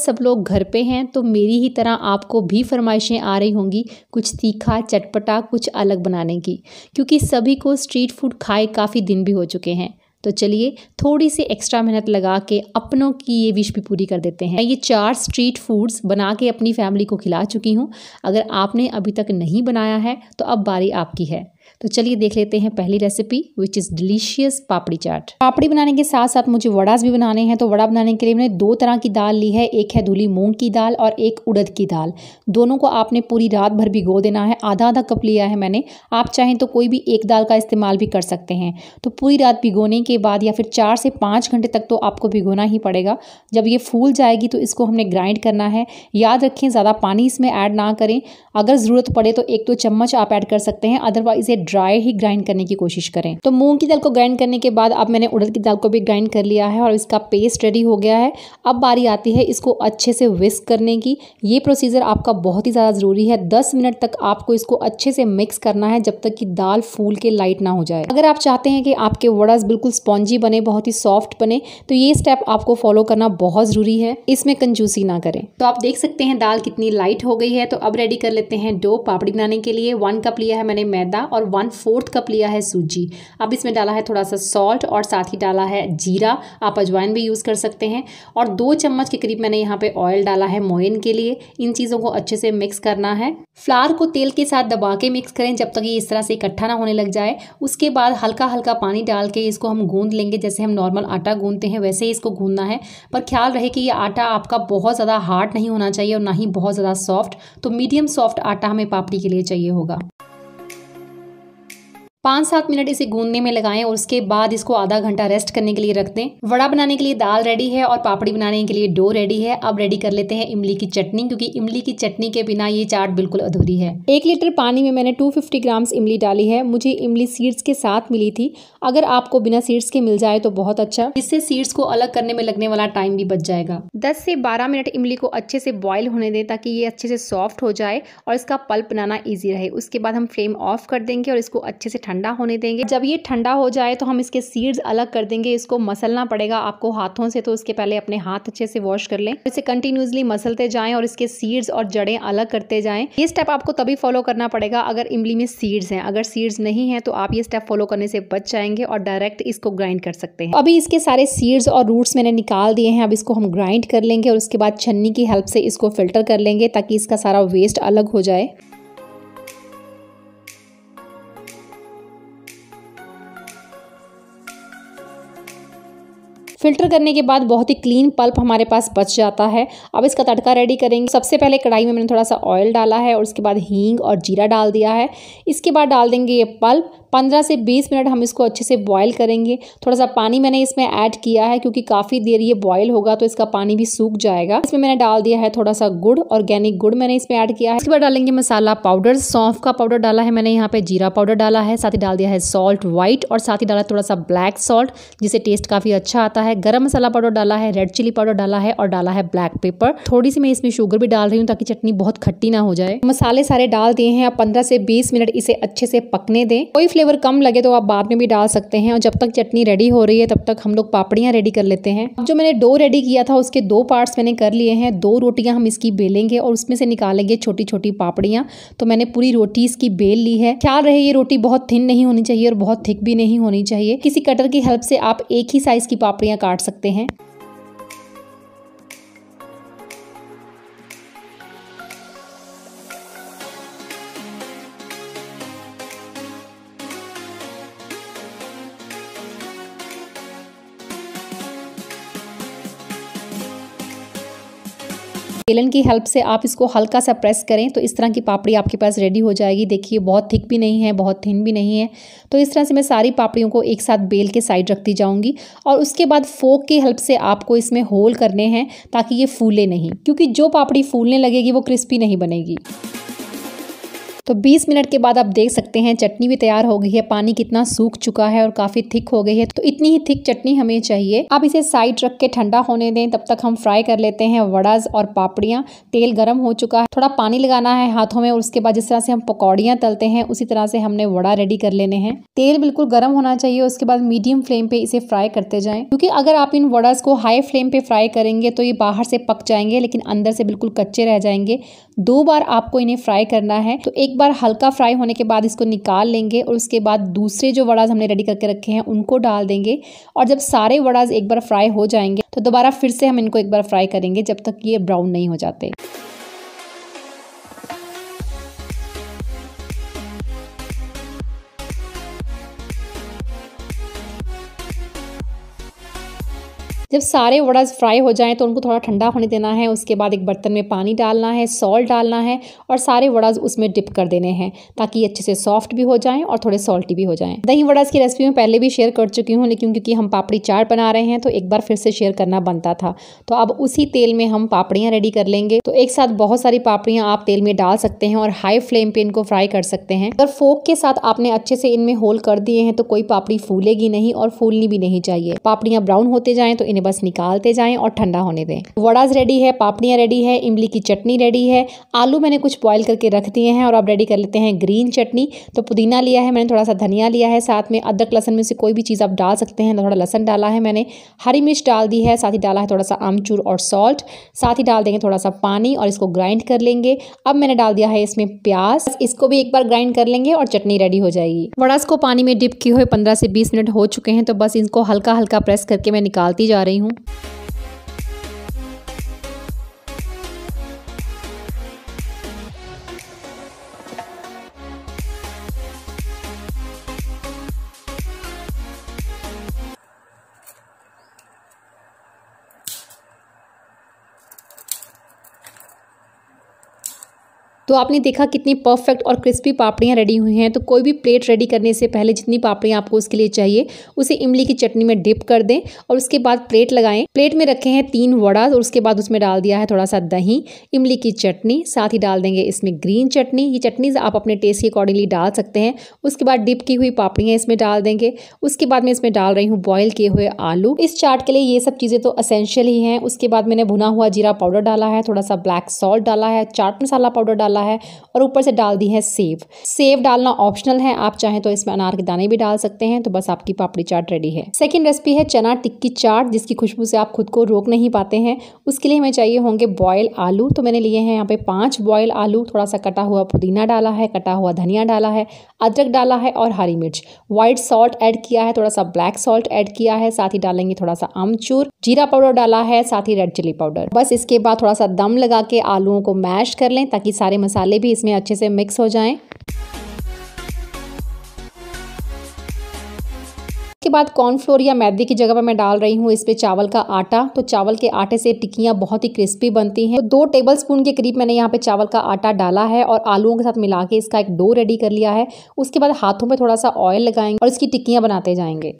सब लोग घर पे हैं तो मेरी ही तरह आपको भी फरमाइशें आ रही होंगी कुछ तीखा चटपटा कुछ अलग बनाने की क्योंकि सभी को स्ट्रीट फूड खाए काफ़ी दिन भी हो चुके हैं तो चलिए थोड़ी सी एक्स्ट्रा मेहनत लगा के अपनों की ये विश भी पूरी कर देते हैं ये चार स्ट्रीट फूड्स बना के अपनी फैमिली को खिला चुकी हूँ अगर आपने अभी तक नहीं बनाया है तो अब बारी आपकी है तो चलिए देख लेते हैं पहली recipe which is delicious papdi chaat papdi बनाने के साथ साथ मुझे वड़ास भी बनाने हैं तो वड़ा बनाने के लिए मैंने दो तरह की दाल ली है एक है धुली मूंग की दाल और एक उड़द की दाल दोनों को आपने पूरी रात भर भिगो देना है आधा आधा कप लिया है मैंने आप चाहें तो कोई भी एक दाल का इस्तेमाल भी कर सकते हैं तो पूरी रात भिगोने के बाद या फिर चार से पाँच घंटे तक तो आपको भिगोना ही पड़ेगा जब ये फूल जाएगी तो इसको हमने ग्राइंड करना है याद रखें ज़्यादा पानी इसमें ऐड ना करें अगर ज़रूरत पड़े तो एक दो चम्मच आप ऐड कर सकते हैं अदरवाइज़ ये ड्राई ही ग्राइंड करने की कोशिश करें तो मूंग की दाल को ग्राइंड करने के बाद अब मैंने उड़द की दाल को भी ग्राइंड कर लिया है और इसका पेस्ट रेडी हो गया है अब बारी आती है इसको अच्छे से विस्क करने की ये प्रोसीजर आपका बहुत ही ज़्यादा ज़रूरी है दस मिनट तक आपको इसको अच्छे से मिक्स करना है जब तक कि दाल फूल के लाइट ना हो जाए अगर आप चाहते हैं कि आपके वड़ास बिल्कुल स्पॉन्जी बने बहुत ही सॉफ्ट बने तो ये स्टेप आपको फॉलो करना बहुत ज़रूरी है इसमें कंजूसी ना करें तो आप देख सकते हैं दाल कितनी लाइट हो गई है तो अब रेडी कर लेते हैं डो पापड़ी बनाने के लिए वन कप लिया है मैंने मैदा और वन फोर्थ कप लिया है सूजी अब इसमें डाला है थोड़ा सा सॉल्ट और साथ ही डाला है जीरा आप अजवाइन भी यूज़ कर सकते हैं और दो चम्मच के करीब मैंने यहाँ पे ऑयल डाला है मोइन के लिए इन चीज़ों को अच्छे से मिक्स करना है फ्लार को तेल के साथ दबा के मिक्स करें जब तक ये इस तरह से इकट्ठा ना होने लग जाए उसके बाद हल्का हल्का पानी डाल के इसको हम गूंद लेंगे जैसे हम नॉर्मल आटा गूंदते हैं वैसे ही इसको गूंदना है पर ख्याल रहे कि ये आटा आपका बहुत ज़्यादा हार्ड नहीं होना चाहिए और ना ही बहुत ज़्यादा सॉफ्ट तो मीडियम सॉफ्ट आटा हमें पापड़ी के लिए चाहिए होगा पाँच सात मिनट इसे गूंदने में लगाएं और उसके बाद इसको आधा घंटा रेस्ट करने के लिए रख दें वड़ा बनाने के लिए दाल रेडी है और पापड़ी बनाने के लिए डो रेडी है अब रेडी कर लेते हैं इमली की चटनी क्योंकि इमली की चटनी के बिना ये चाट बिल्कुल अधूरी है एक लीटर पानी में मैंने टू फिफ्टी ग्राम्स इमली डाली है मुझे इमली सीड्स के साथ मिली थी अगर आपको बिना सीड्स के मिल जाए तो बहुत अच्छा इससे सीड्स को अलग करने में लगने वाला टाइम भी बच जाएगा दस से बारह मिनट इमली को अच्छे से बॉयल होने दें ताकि ये अच्छे से सॉफ्ट हो जाए और इसका पल्प बनाना ईजी रहे उसके बाद हम फ्लेम ऑफ कर देंगे और इसको अच्छे से ठंड ठंडा होने देंगे जब ये ठंडा हो जाए तो हम इसके सीड्स अलग कर देंगे इसको मसलना पड़ेगा आपको हाथों से तो इसके पहले अपने हाथ अच्छे से वॉश कर लें इसे कंटिन्यूसली मसलते जाएं और इसके सीड्स और जड़ें अलग करते जाएं ये स्टेप आपको तभी फॉलो करना पड़ेगा अगर इमली में सीड्स हैं अगर सीड्स नहीं है तो आप ये स्टेप फॉलो करने से बच जाएंगे और डायरेक्ट इसको ग्राइंड कर सकते हैं अभी इसके सारे सीड्स और रूट्स मैंने निकाल दिए हैं अब इसको हम ग्राइंड कर लेंगे और उसके बाद छन्नी की हेल्प से इसको फिल्टर कर लेंगे ताकि इसका सारा वेस्ट अलग हो जाए फिल्टर करने के बाद बहुत ही क्लीन पल्प हमारे पास बच जाता है अब इसका तड़का रेडी करेंगे सबसे पहले कढ़ाई में मैंने थोड़ा सा ऑयल डाला है और उसके बाद हींग और जीरा डाल दिया है इसके बाद डाल देंगे ये पल्प पंद्रह से बीस मिनट हम इसको अच्छे से बॉयल करेंगे थोड़ा सा पानी मैंने इसमें ऐड किया है क्योंकि काफ़ी देर ये बॉयल होगा तो इसका पानी भी सूख जाएगा इसमें मैंने डाल दिया है थोड़ा सा गुड़ ऑर्गेनिक गुड़ मैंने इसमें ऐड किया है इसके बाद डालेंगे मसाला पाउडर सौंफ का पाउडर डाला है मैंने यहाँ पे जीरा पाउडर डाला है साथ ही डाल दिया है सॉल्ट व्हाइट और साथ ही डाला थोड़ा सा ब्लैक सॉल्ट जिसे टेस्ट काफ़ी अच्छा आता है है गरम मसाला पाउडर डाला है रेड चिली पाउडर डाला है और डाला है ब्लैक पेपर थोड़ी सी मैं इसमें शुगर भी डाल रही हूँ ताकि चटनी बहुत खट्टी ना हो जाए मसाले सारे डाल दिए हैं आप पंद्रह से बीस मिनट इसे अच्छे से पकने दें कोई फ्लेवर कम लगे तो आप बाद में भी डाल सकते हैं और जब तक चटनी रेडी हो रही है तब तक हम लोग पापड़ियाँ रेडी कर लेते हैं अब जो मैंने डो रेडी किया था उसके दो पार्ट्स मैंने कर लिए हैं दो रोटियां हम इसकी बेलेंगे और उसमें से निकालेंगे छोटी छोटी पापड़ियाँ तो मैंने पूरी रोटी इसकी बेल ली है ख्याल रहे ये रोटी बहुत थिन नहीं होनी चाहिए और बहुत थिक भी नहीं होनी चाहिए किसी कटर की हेल्प से आप एक ही साइज की पापड़ियाँ काट सकते हैं बेलन की हेल्प से आप इसको हल्का सा प्रेस करें तो इस तरह की पापड़ी आपके पास रेडी हो जाएगी देखिए बहुत थिक भी नहीं है बहुत थिन भी नहीं है तो इस तरह से मैं सारी पापड़ियों को एक साथ बेल के साइड रखती जाऊँगी और उसके बाद फोक की हेल्प से आपको इसमें होल करने हैं ताकि ये फूले नहीं क्योंकि जो पापड़ी फूलने लगेगी वो क्रिस्पी नहीं बनेगी तो 20 मिनट के बाद आप देख सकते हैं चटनी भी तैयार हो गई है पानी कितना सूख चुका है और काफ़ी थिक हो गई है तो इतनी ही थिक चटनी हमें चाहिए आप इसे साइड रख के ठंडा होने दें तब तक हम फ्राई कर लेते हैं वड़ाज और पापड़ियाँ तेल गर्म हो चुका है थोड़ा पानी लगाना है हाथों में और उसके बाद जिस तरह से हम पकौड़ियाँ तलते हैं उसी तरह से हमने वड़ा रेडी कर लेने हैं तेल बिल्कुल गर्म होना चाहिए उसके बाद मीडियम फ्लेम पे इसे फ्राई करते जाए क्योंकि अगर आप इन वड़ाज को हाई फ्लेम पे फ्राई करेंगे तो ये बाहर से पक जाएंगे लेकिन अंदर से बिल्कुल कच्चे रह जाएंगे दो बार आपको इन्हें फ्राई करना है तो एक बार हल्का फ्राई होने के बाद इसको निकाल लेंगे और उसके बाद दूसरे जो वड़ाज हमने रेडी करके रखे हैं उनको डाल देंगे और जब सारे वड़ाज एक बार फ्राई हो जाएंगे तो दोबारा फिर से हम इनको एक बार फ्राई करेंगे जब तक ये ब्राउन नहीं हो जाते जब सारे वड़ाज फ्राई हो जाएं तो उनको थोड़ा ठंडा होने देना है उसके बाद एक बर्तन में पानी डालना है सॉल्ट डालना है और सारे वड़ाज उसमें डिप कर देने हैं ताकि अच्छे से सॉफ्ट भी हो जाएं और थोड़े सॉल्टी भी हो जाएं दही वड़ाज की रेसिपी मैं पहले भी शेयर कर चुकी हूँ लेकिन क्योंकि हम पापड़ी चाट बना रहे हैं तो एक बार फिर से शेयर करना बनता था तो अब उसी तेल में हम पापड़ियाँ रेडी कर लेंगे तो एक साथ बहुत सारी पापड़ियाँ आप तेल में डाल सकते हैं और हाई फ्लेम पर इनको फ्राई कर सकते हैं अगर फोक के साथ आपने अच्छे से इनमें होल कर दिए हैं तो कोई पापड़ी फूलेगी नहीं और फूलनी भी नहीं चाहिए पापड़ियाँ ब्राउन होते जाएँ तो इन्हें बस निकालते जाएं और ठंडा होने दें वड़ाज रेडी है पापड़ियाँ रेडी है इमली की चटनी रेडी है आलू मैंने कुछ बॉयल करके रख दिए हैं और अब रेडी कर लेते हैं ग्रीन चटनी तो पुदीना लिया है मैंने थोड़ा सा धनिया लिया है साथ में अदरक लहसन में से कोई भी चीज़ आप डाल सकते हैं थोड़ा लहसन डाला है मैंने हरी मिर्च डाल दी है साथ ही डाला है थोड़ा सा आमचूर और सॉल्ट साथ ही डाल देंगे थोड़ा सा पानी और इसको ग्राइंड कर लेंगे अब मैंने डाल दिया है इसमें प्याज इसको भी एक बार ग्राइंड कर लेंगे और चटनी रेडी हो जाएगी वड़ास को पानी में डिप किए हुए पंद्रह से बीस मिनट हो चुके हैं तो बस इनको हल्का हल्का प्रेस करके मैं निकालती जा रही हूँ तो आपने देखा कितनी परफेक्ट और क्रिस्पी पापड़ियाँ रेडी हुई हैं तो कोई भी प्लेट रेडी करने से पहले जितनी पापड़ियाँ आपको उसके लिए चाहिए उसे इमली की चटनी में डिप कर दें और उसके बाद प्लेट लगाएं प्लेट में रखे हैं तीन वड़ा और उसके बाद उसमें डाल दिया है थोड़ा सा दही इमली की चटनी साथ ही डाल देंगे इसमें ग्रीन चटनी ये चटनी आप अपने टेस्ट के अकॉर्डिंगली डाल सकते हैं उसके बाद डिप की हुई पापड़ियाँ इसमें डाल देंगे उसके बाद मैं इसमें डाल रही हूँ बॉयल किए हुए आलू इस चाट के लिए ये सब चीज़ें तो असेंशियल ही हैं उसके बाद मैंने भुना हुआ जीरा पाउडर डाला है थोड़ा सा ब्लैक सॉल्ट डाला है चाट मसाला पाउडर डाला है है और ऊपर से डाल दी है सेव सेव डालना ऑप्शनल है आप चाहें तो इसमें अनार के दाने भी डाल सकते हैं तो बस आपकी पापड़ी चाट रेडी है सेकेंड रेसिपी है चना टिक्की चाट जिसकी खुशबू से आप खुद को रोक नहीं पाते हैं उसके लिए हमें चाहिए होंगे बॉयल आलू तो मैंने लिए हैं यहाँ पे पाँच बॉयल आलू थोड़ा सा कटा हुआ पुदीना डाला है कटा हुआ धनिया डाला है अदरक डाला है और हरी मिर्च व्हाइट सॉल्ट ऐड किया है थोड़ा सा ब्लैक सॉल्ट ऐड किया है साथ ही डालेंगे थोड़ा सा आमचूर जीरा पाउडर डाला है साथ ही रेड चिली पाउडर बस इसके बाद थोड़ा सा दम लगा के आलुओं को मैश कर लें ताकि सारे मसाले भी इसमें अच्छे से मिक्स हो जाएं के बाद कॉर्नफ्लोर या मैदे की जगह पर मैं डाल रही हूँ इस पे चावल का आटा तो चावल के आटे से टिक्कियाँ बहुत ही क्रिस्पी बनती हैं तो दो टेबल स्पून के करीब मैंने यहाँ पे चावल का आटा डाला है और आलूओं के साथ मिला के इसका एक डो रेडी कर लिया है उसके बाद हाथों में थोड़ा सा ऑयल लगाएंगे और इसकी टिक्कियाँ बनाते जाएंगे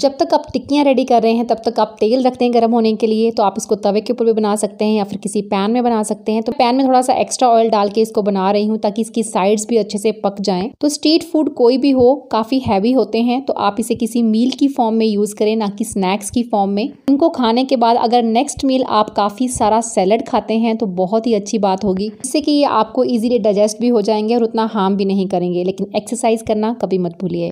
जब तक आप टिक्कियाँ रेडी कर रहे हैं तब तक आप तेल रखते हैं गर्म होने के लिए तो आप इसको तवे के ऊपर भी बना सकते हैं या फिर किसी पैन में बना सकते हैं तो पैन में थोड़ा सा एक्स्ट्रा ऑयल डाल के इसको बना रही हूँ ताकि इसकी साइड्स भी अच्छे से पक जाएं तो स्ट्रीट फूड कोई भी हो काफ़ी हैवी होते हैं तो आप इसे किसी मील की फॉर्म में यूज़ करें ना कि स्नैक्स की फॉर्म में इनको खाने के बाद अगर नेक्स्ट मील आप काफ़ी सारा सैलड खाते हैं तो बहुत ही अच्छी बात होगी जिससे कि ये आपको ईजिली डाइजेस्ट भी हो जाएंगे और उतना हार्म भी नहीं करेंगे लेकिन एक्सरसाइज करना कभी मत भूलिए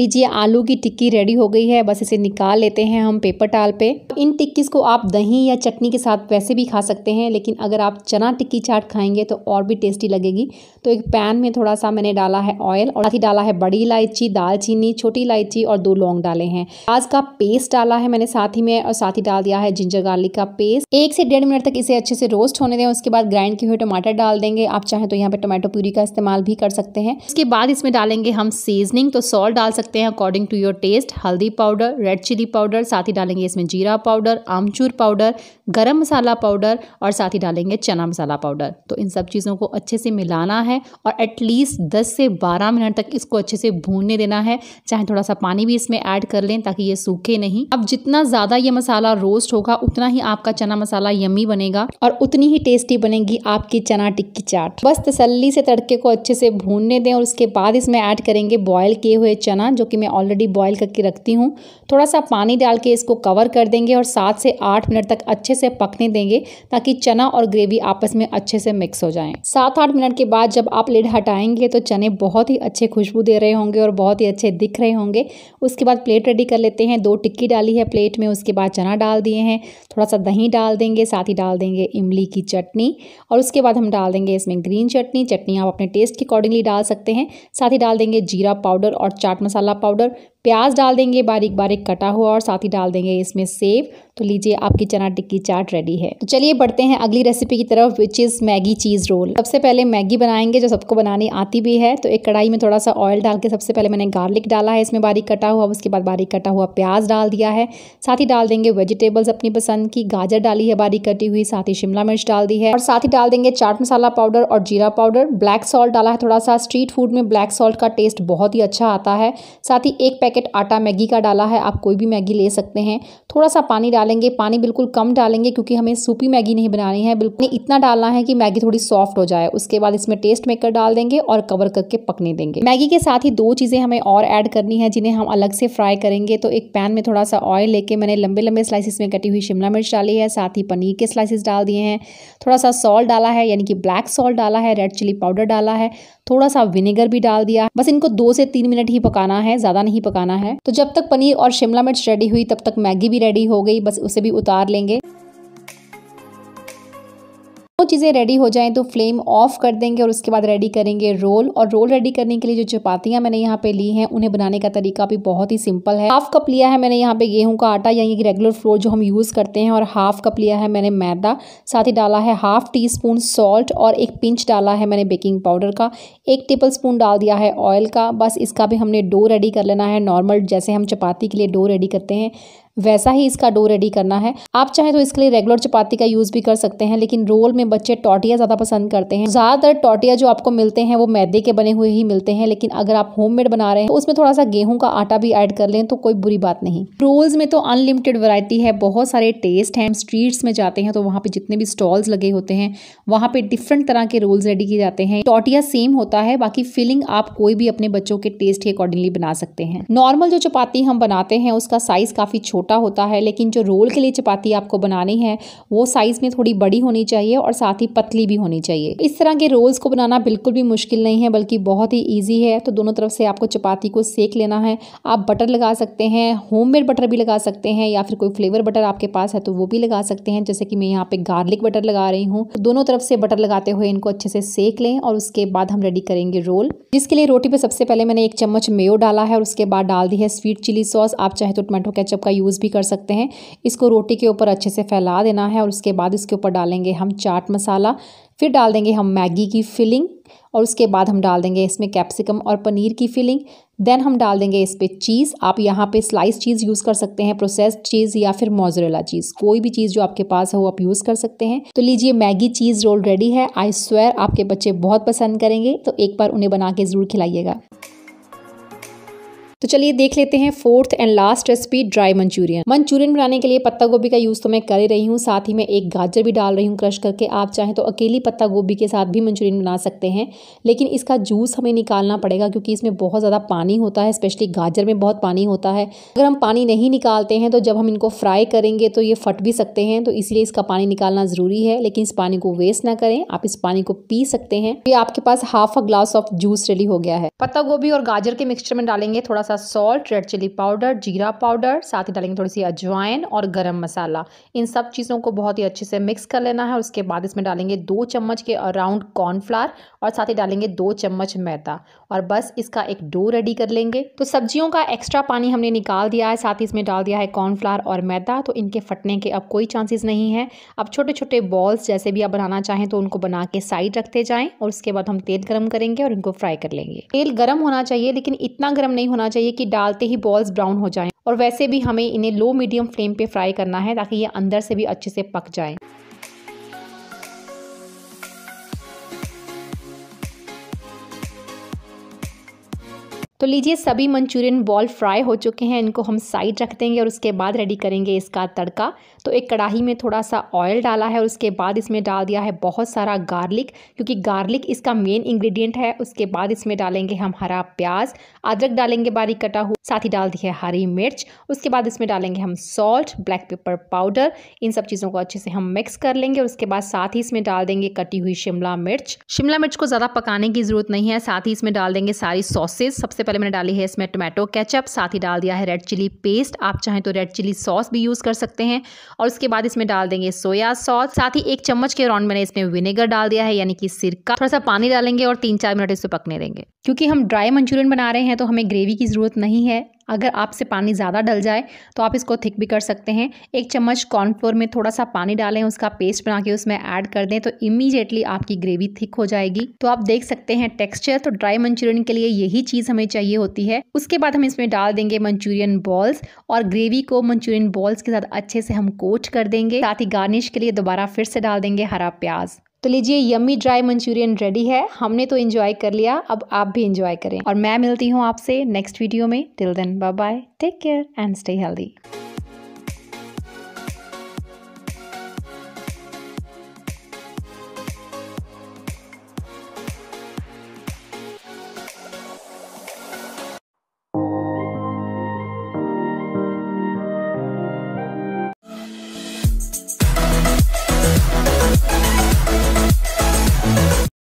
लीजिए आलू की टिक्की रेडी हो गई है बस इसे निकाल लेते हैं हम पेपर टाल पे इन टिक्कीस को आप दही या चटनी के साथ वैसे भी खा सकते हैं लेकिन अगर आप चना टिक्की चाट खाएंगे तो और भी टेस्टी लगेगी तो एक पैन में थोड़ा सा मैंने डाला है ऑयल और साथ ही डाला है बड़ी इलायची दालचीनी छोटी इलायची और दो लौंग डाले हैं प्याज का पेस्ट डाला है मैंने साथ ही में और साथ ही डाल दिया है जिंजर गार्लिक का पेस्ट एक से डेढ़ मिनट तक इसे अच्छे से रोस्ट होने दें उसके बाद ग्राइंड किए हुए टमाटर डाल देंगे आप चाहें तो यहाँ पे टमाटो प्यूरी का इस्तेमाल भी कर सकते हैं उसके बाद इसमें डालेंगे हम सीजनिंग तो सॉल्ट डाल सकते सकते हैं अकॉर्डिंग टू योर टेस्ट हल्दी पाउडर रेड चिली पाउडर साथ ही डालेंगे इसमें जीरा पाउडर आमचूर पाउडर गरम मसाला पाउडर और साथ ही डालेंगे चना मसाला पाउडर तो इन सब चीज़ों को अच्छे से मिलाना है और एटलीस्ट दस से बारह मिनट तक इसको अच्छे से भूनने देना है चाहे थोड़ा सा पानी भी इसमें ऐड कर लें ताकि ये सूखे नहीं अब जितना ज़्यादा ये मसाला रोस्ट होगा उतना ही आपका चना मसाला यमी बनेगा और उतनी ही टेस्टी बनेगी आपकी चना टिक्की चाट बस तसल्ली से तड़के को अच्छे से भूनने दें और उसके बाद इसमें ऐड करेंगे बॉयल किए हुए चना बयान जो कि मैं ऑलरेडी बॉयल करके रखती हूँ थोड़ा सा पानी डाल के इसको कवर कर देंगे और सात से आठ मिनट तक अच्छे से पकने देंगे ताकि चना और ग्रेवी आपस में अच्छे से मिक्स हो जाए सात आठ मिनट के बाद जब आप लिड हटाएंगे तो चने बहुत ही अच्छे खुशबू दे रहे होंगे और बहुत ही अच्छे दिख रहे होंगे उसके बाद प्लेट रेडी कर लेते हैं दो टिक्की डाली है प्लेट में उसके बाद चना डाल दिए हैं थोड़ा सा दही डाल देंगे साथ ही डाल देंगे इमली की चटनी और उसके बाद हम डाल देंगे इसमें ग्रीन चटनी चटनी आप अपने टेस्ट के अकॉर्डिंगली डाल सकते हैं साथ ही डाल देंगे जीरा पाउडर और चाट मसाला मसाला पाउडर प्याज डाल देंगे बारीक बारीक कटा हुआ और साथ ही डाल देंगे इसमें सेव तो लीजिए आपकी चना टिक्की चाट रेडी है तो चलिए बढ़ते हैं अगली रेसिपी की तरफ which is Maggi cheese roll सबसे पहले मैगी बनाएंगे जो सबको बनानी आती भी है तो एक कढ़ाई में थोड़ा सा ऑयल डाल के सबसे पहले मैंने गार्लिक डाला है इसमें बारीक कटा हुआ उसके बाद बारीक कटा हुआ प्याज डाल दिया है साथ ही डाल देंगे वेजिटेबल्स अपनी पसंद की गाजर डाली है बारीक कटी हुई साथ ही शिमला मिर्च डाल दी है और साथ ही डाल देंगे चाट मसाला पाउडर और जीरा पाउडर ब्लैक सॉल्ट डाला है थोड़ा सा स्ट्रीट फूड में ब्लैक सॉल्ट का टेस्ट बहुत ही अच्छा आता है साथ ही एक पैकेट आटा मैगी का डाला है आप कोई भी मैगी ले सकते हैं थोड़ा सा पानी डालेंगे पानी बिल्कुल कम डालेंगे क्योंकि हमें सूपी मैगी नहीं बनानी है बिल्कुल इतना डालना है कि मैगी थोड़ी सॉफ्ट हो जाए उसके बाद इसमें टेस्ट मेकर डाल देंगे और कवर करके पकने देंगे मैगी के साथ ही दो चीज़ें हमें और ऐड करनी है जिन्हें हम अलग से फ्राई करेंगे तो एक पैन में थोड़ा सा ऑयल लेके मैंने लंबे लंबे स्लाइसिस में कटी हुई शिमला मिर्च डाली है साथ ही पनीर के स्लाइसिस डाल दिए हैं थोड़ा सा सॉल्ट डाला है यानी कि ब्लैक सॉल्ट डाला है रेड चिली पाउडर डाला है थोड़ा सा विनेगर भी डाल दिया बस इनको दो से तीन मिनट ही पकाना है ज्यादा नहीं पकाना है तो जब तक पनीर और शिमला मिर्च रेडी हुई तब तक मैगी भी रेडी हो गई बस उसे भी उतार लेंगे वो चीज़ें रेडी हो जाएँ तो फ्लेम ऑफ कर देंगे और उसके बाद रेडी करेंगे रोल और रोल रेडी करने के लिए जो चपातियाँ मैंने यहाँ पे ली हैं उन्हें बनाने का तरीका भी बहुत ही सिंपल है हाफ कप लिया है मैंने यहाँ पे गेहूं का आटा यानी कि रेगुलर फ्लोर जो हम यूज़ करते हैं और हाफ कप लिया है मैंने मैदा साथ ही डाला है हाफ टी स्पून सॉल्ट और एक पिंच डाला है मैंने बेकिंग पाउडर का एक टेबल स्पून डाल दिया है ऑयल का बस इसका भी हमने डो रेडी कर लेना है नॉर्मल जैसे हम चपाती के लिए डो रेडी करते हैं वैसा ही इसका डो रेडी करना है आप चाहे तो इसके लिए रेगुलर चपाती का यूज़ भी कर सकते हैं लेकिन रोल में बच्चे टॉटिया ज़्यादा पसंद करते हैं ज़्यादातर टॉटिया जो आपको मिलते हैं वो मैदे के बने हुए ही मिलते हैं लेकिन अगर आप होममेड बना रहे हैं तो उसमें थोड़ा सा गेहूं का आटा भी ऐड कर लें तो कोई बुरी बात नहीं रोल्स में तो अनलिमिटेड वरायटी है बहुत सारे टेस्ट हैं स्ट्रीट्स में जाते हैं तो वहाँ पे जितने भी स्टॉल्स लगे होते हैं वहाँ पे डिफरेंट तरह के रोल्स रेडी किए जाते हैं टॉटिया सेम होता है बाकी फिलिंग आप कोई भी अपने बच्चों के टेस्ट के अकॉर्डिंगली बना सकते हैं नॉर्मल जो चपाती हम बनाते हैं उसका साइज काफ़ी छोटा छोटा होता है लेकिन जो रोल के लिए चपाती आपको बनानी है वो साइज़ में थोड़ी बड़ी होनी चाहिए और साथ ही पतली भी होनी चाहिए इस तरह के रोल्स को बनाना बिल्कुल भी मुश्किल नहीं है बल्कि बहुत ही ईजी है तो दोनों तरफ से आपको चपाती को सेक लेना है आप बटर लगा सकते हैं मेड बटर भी लगा सकते हैं या फिर कोई फ्लेवर बटर आपके पास है तो वो भी लगा सकते हैं जैसे कि मैं यहाँ पे गार्लिक बटर लगा रही हूँ तो दोनों तरफ से बटर लगाते हुए इनको अच्छे से सेक लें और उसके बाद हम रेडी करेंगे रोल जिसके लिए रोटी पर सबसे पहले मैंने एक चम्मच मेयो डाला है और उसके बाद डाल दी है स्वीट चिली सॉस आप चाहे तो टमाटो केचप का यूज़ यूज़ भी कर सकते हैं इसको रोटी के ऊपर अच्छे से फैला देना है और उसके बाद इसके ऊपर डालेंगे हम चाट मसाला फिर डाल देंगे हम मैगी की फिलिंग और उसके बाद हम डाल देंगे इसमें कैप्सिकम और पनीर की फिलिंग देन हम डाल देंगे इस पर चीज़ आप यहाँ पे स्लाइस चीज़ यूज़ कर सकते हैं प्रोसेस्ड चीज़ या फिर मोजरेला चीज़ कोई भी चीज़ जो आपके पास है वो आप यूज़ कर सकते हैं तो लीजिए मैगी चीज़ रोल रेडी है आई स्वेयर आपके बच्चे बहुत पसंद करेंगे तो एक बार उन्हें बना के ज़रूर खिलाइएगा तो चलिए देख लेते हैं fourth and last recipe dry manchurian manchurian बनाने के लिए पत्ता गोभी का यूज़ तो मैं कर ही रही हूँ साथ ही मैं एक गाजर भी डाल रही हूँ क्रश करके आप चाहें तो अकेली पत्ता गोभी के साथ भी मंचूरियन बना सकते हैं लेकिन इसका जूस हमें निकालना पड़ेगा क्योंकि इसमें बहुत ज़्यादा पानी होता है स्पेशली गाजर में बहुत पानी होता है अगर हम पानी नहीं निकालते हैं तो जब हम इनको फ्राई करेंगे तो ये फट भी सकते हैं तो इसलिए इसका पानी निकालना ज़रूरी है लेकिन इस पानी को वेस्ट ना करें आप इस पानी को पी सकते हैं ये आपके पास half a glass of juice ready हो गया है पत्ता गोभी और गाजर के मिक्सचर में डालेंगे थोड़ा सा सा सॉल्ट रेड चिली पाउडर जीरा पाउडर साथ ही डालेंगे थोड़ी सी अजवाइन और गरम मसाला इन सब चीज़ों को बहुत ही अच्छे से मिक्स कर लेना है उसके बाद इसमें डालेंगे दो चम्मच के अराउंड कॉर्नफ्लावर और साथ ही डालेंगे दो चम्मच मैदा और बस इसका एक डो रेडी कर लेंगे तो सब्जियों का एक्स्ट्रा पानी हमने निकाल दिया है साथ ही इसमें डाल दिया है कॉर्नफ्लावर और मैदा तो इनके फटने के अब कोई चांसेस नहीं है अब छोटे छोटे बॉल्स जैसे भी आप बनाना चाहें तो उनको बना के साइड रखते जाएं और उसके बाद हम तेल गर्म करेंगे और इनको फ्राई कर लेंगे तेल गर्म होना चाहिए लेकिन इतना गर्म नहीं होना चाहिए चाहिए कि डालते ही बॉल्स ब्राउन हो जाएं और वैसे भी हमें इन्हें लो मीडियम फ्लेम पे फ्राई करना है ताकि ये अंदर से भी अच्छे से पक जाएं तो लीजिए सभी मंचूरियन बॉल फ्राई हो चुके हैं इनको हम साइड रख देंगे और उसके बाद रेडी करेंगे इसका तड़का तो एक कढ़ाई में थोड़ा सा ऑयल डाला है और उसके बाद इसमें डाल दिया है बहुत सारा गार्लिक क्योंकि गार्लिक इसका मेन इंग्रेडिएंट है उसके बाद इसमें डालेंगे हम हरा प्याज अदरक डालेंगे बारीक कटा हुआ साथ ही डाल दी है हरी मिर्च उसके बाद इसमें डालेंगे हम सॉल्ट ब्लैक पेपर पाउडर इन सब चीज़ों को अच्छे से हम मिक्स कर लेंगे और उसके बाद साथ ही इसमें डाल देंगे कटी हुई शिमला मिर्च शिमला मिर्च को ज़्यादा पकाने की ज़रूरत नहीं है साथ ही इसमें डाल देंगे सारी सॉसेज सबसे पहले मैंने डाली है इसमें टोमेटो कैचअप साथ ही डाल दिया है रेड चिली पेस्ट आप चाहें तो रेड चिली सॉस भी यूज़ कर सकते हैं और उसके बाद इसमें डाल देंगे सोया सॉस साथ ही एक चम्मच के राउंड मैंने इसमें विनेगर डाल दिया है यानी कि सिरका थोड़ा सा पानी डालेंगे और तीन चार मिनट इसे पकने देंगे क्योंकि हम ड्राई मंचूरियन बना रहे हैं तो हमें ग्रेवी की ज़रूरत नहीं है अगर आपसे पानी ज़्यादा डल जाए तो आप इसको थिक भी कर सकते हैं एक चम्मच कॉर्नफ्लोर में थोड़ा सा पानी डालें उसका पेस्ट बना के उसमें ऐड कर दें तो इमीडिएटली आपकी ग्रेवी थिक हो जाएगी तो आप देख सकते हैं टेक्स्चर तो ड्राई मंचूरियन के लिए यही चीज़ हमें चाहिए होती है उसके बाद हम इसमें डाल देंगे मंचूरियन बॉल्स और ग्रेवी को मंचूरियन बॉल्स के साथ अच्छे से हम कोट कर देंगे साथ ही गार्निश के लिए दोबारा फिर से डाल देंगे हरा प्याज तो लीजिए यम्मी ड्राई मंचूरियन रेडी है हमने तो इन्जॉय कर लिया अब आप भी इंजॉय करें और मैं मिलती हूँ आपसे नेक्स्ट वीडियो में till then bye bye take care and stay healthy